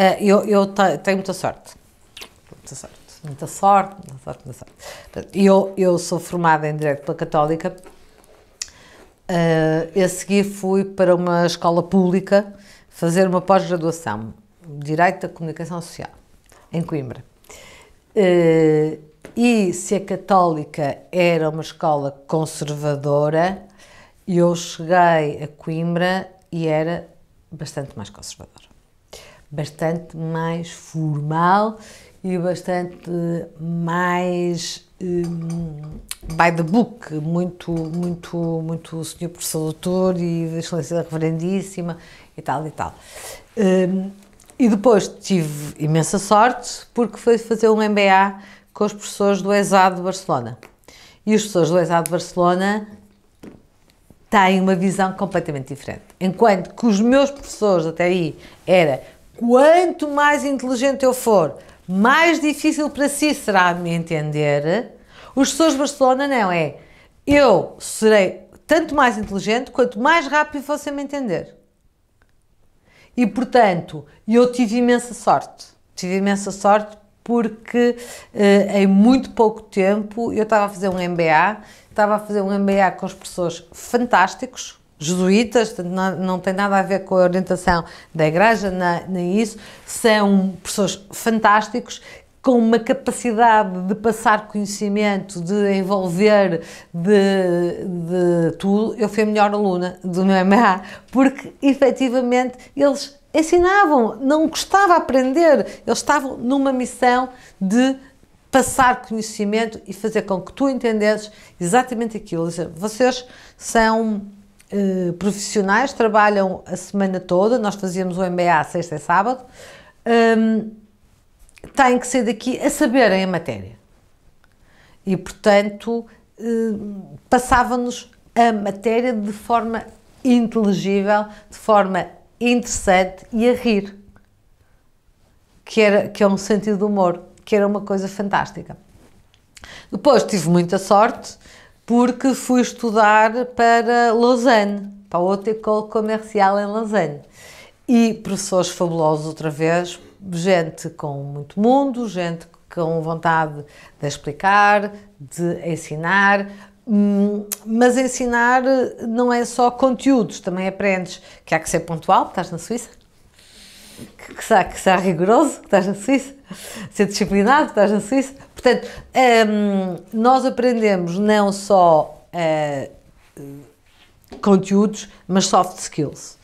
Eh, eu, eu tenho muita sorte. Muita sorte. Muita sorte, muita sorte, muita sorte. Eu, eu sou formada em Direito pela Católica. Uh, a seguir fui para uma escola pública fazer uma pós-graduação, Direito da Comunicação Social, em Coimbra. Uh, e se a Católica era uma escola conservadora, eu cheguei a Coimbra e era bastante mais conservadora bastante mais formal e bastante mais hum, by the book, muito, muito, muito senhor professor doutor e excelência reverendíssima e tal e tal. Hum, e depois tive imensa sorte porque fui fazer um MBA com os professores do ESAD de Barcelona. E os professores do ESAD de Barcelona têm uma visão completamente diferente. Enquanto que os meus professores até aí era Quanto mais inteligente eu for, mais difícil para si será me entender. Os professores de Barcelona não é. Eu serei tanto mais inteligente quanto mais rápido você me entender. E portanto, eu tive imensa sorte. Tive imensa sorte porque eh, em muito pouco tempo eu estava a fazer um MBA, estava a fazer um MBA com os professores fantásticos, jesuítas, não, não tem nada a ver com a orientação da igreja, nem isso, são pessoas fantásticos com uma capacidade de passar conhecimento, de envolver, de, de tudo, eu fui a melhor aluna do meu MA, porque efetivamente eles ensinavam, não gostava aprender, eles estavam numa missão de passar conhecimento e fazer com que tu entendesses exatamente aquilo. Ou seja, vocês são eh, profissionais, trabalham a semana toda, nós fazíamos o MBA sexta e sábado, um, ehm, têm que ser daqui a saberem a matéria. E, portanto, eh, passava-nos a matéria de forma inteligível, de forma interessante e a rir, que, era, que é um sentido de humor, que era uma coisa fantástica. Depois tive muita sorte porque fui estudar para Lausanne, para outra École Comercial em Lausanne. E professores fabulosos outra vez, gente com muito mundo, gente com vontade de explicar, de ensinar, hum, mas ensinar não é só conteúdos, também aprendes que há que ser pontual, que estás na Suíça, que, que, que, que, que rigoroso, que estás na Suíça, ser disciplinado, estás na Suíça. Portanto, um, nós aprendemos não só uh, conteúdos, mas soft skills.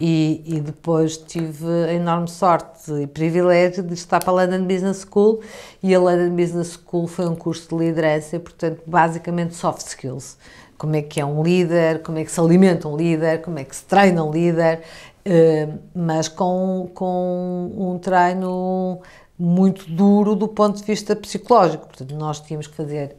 E, e, depois tive a enorme sorte e privilégio de estar para a London Business School e a London Business School foi um curso de liderança e, portanto, basicamente soft skills. Como é que é um líder, como é que se alimenta um líder, como é que se treina um líder, eh, mas com, com um treino muito duro do ponto de vista psicológico. Portanto, nós tínhamos que fazer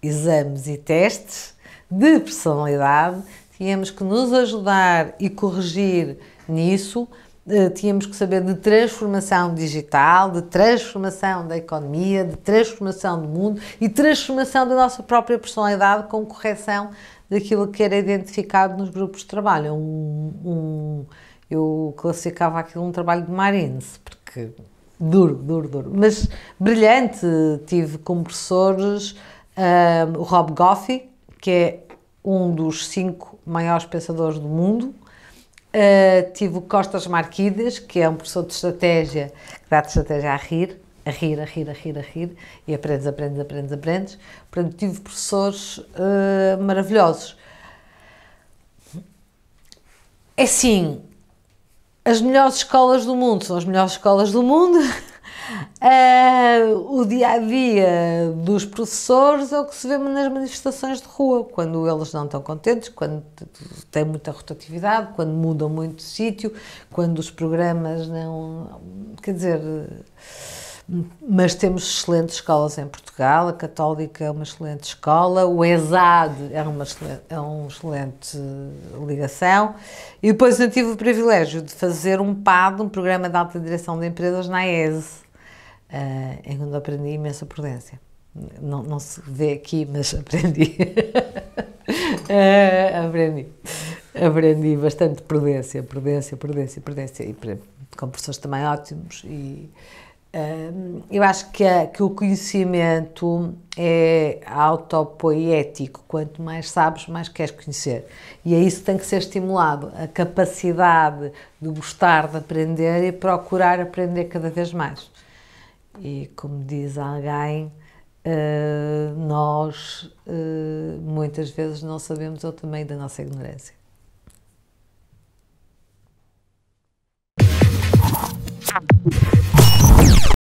exames e testes de personalidade, tínhamos que nos ajudar e corrigir nisso, eh, tínhamos que saber de transformação digital, de transformação da economia, de transformação do mundo e transformação da nossa própria personalidade com correção daquilo que era identificado nos grupos de trabalho. É um, um, eu classificava aquilo um trabalho de marines, porque duro, duro, duro. Mas brilhante, tive com professores, um, o Rob Goffey, que é um dos cinco maiores pensadores do mundo. Uh, tive o Costas Marquides, que é um professor de estratégia, que dá de estratégia a rir, a rir, a rir, a rir, a rir, e aprendes, aprendes, aprendes, aprendes. Portanto, tive professores uh, maravilhosos. É assim, as melhores escolas do mundo são as melhores escolas do mundo. Uh, o dia a dia dos professores é o que se vê nas manifestações de rua, quando eles não estão contentes, quando tem muita rotatividade, quando mudam muito de sítio, quando os programas não. Quer dizer mas temos excelentes escolas em Portugal, a Católica é uma excelente escola, o ESAD é uma excelente, é excelente ligação, e depois eu tive o privilégio de fazer um PAD, um Programa de Alta Direção de Empresas, na ESE, eh, em onde aprendi imensa prudência. Não, não se vê aqui, mas aprendi. Eh, aprendi. Aprendi bastante prudência, prudência, prudência, prudência, e com professores também ótimos, e eu acho que, que o conhecimento é autopoético. Quanto mais sabes, mais queres conhecer. E é isso que tem que ser estimulado. A capacidade de gostar de aprender e procurar aprender cada vez mais. E como diz alguém, ah, nós ah, muitas vezes não sabemos o tamanho da nossa ignorância.